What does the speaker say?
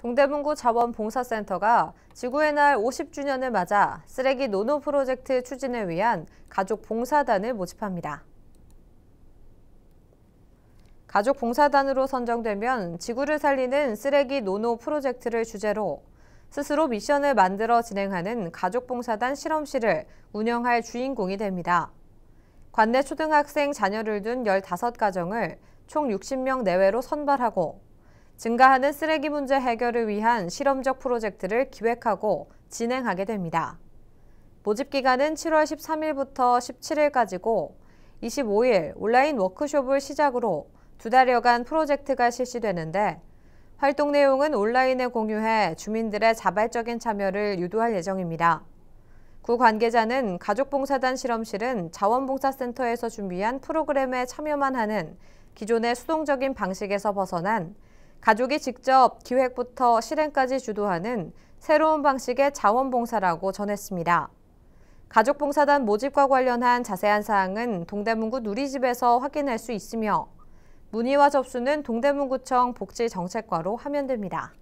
동대문구 자원봉사센터가 지구의 날 50주년을 맞아 쓰레기 노노 프로젝트 추진을 위한 가족 봉사단을 모집합니다. 가족 봉사단으로 선정되면 지구를 살리는 쓰레기 노노 프로젝트를 주제로 스스로 미션을 만들어 진행하는 가족 봉사단 실험실을 운영할 주인공이 됩니다. 관내 초등학생 자녀를 둔 15가정을 총 60명 내외로 선발하고 증가하는 쓰레기 문제 해결을 위한 실험적 프로젝트를 기획하고 진행하게 됩니다. 모집 기간은 7월 13일부터 17일까지고 25일 온라인 워크숍을 시작으로 두 달여간 프로젝트가 실시되는데 활동 내용은 온라인에 공유해 주민들의 자발적인 참여를 유도할 예정입니다. 구 관계자는 가족봉사단 실험실은 자원봉사센터에서 준비한 프로그램에 참여만 하는 기존의 수동적인 방식에서 벗어난 가족이 직접 기획부터 실행까지 주도하는 새로운 방식의 자원봉사라고 전했습니다. 가족봉사단 모집과 관련한 자세한 사항은 동대문구 누리집에서 확인할 수 있으며 문의와 접수는 동대문구청 복지정책과로 하면 됩니다.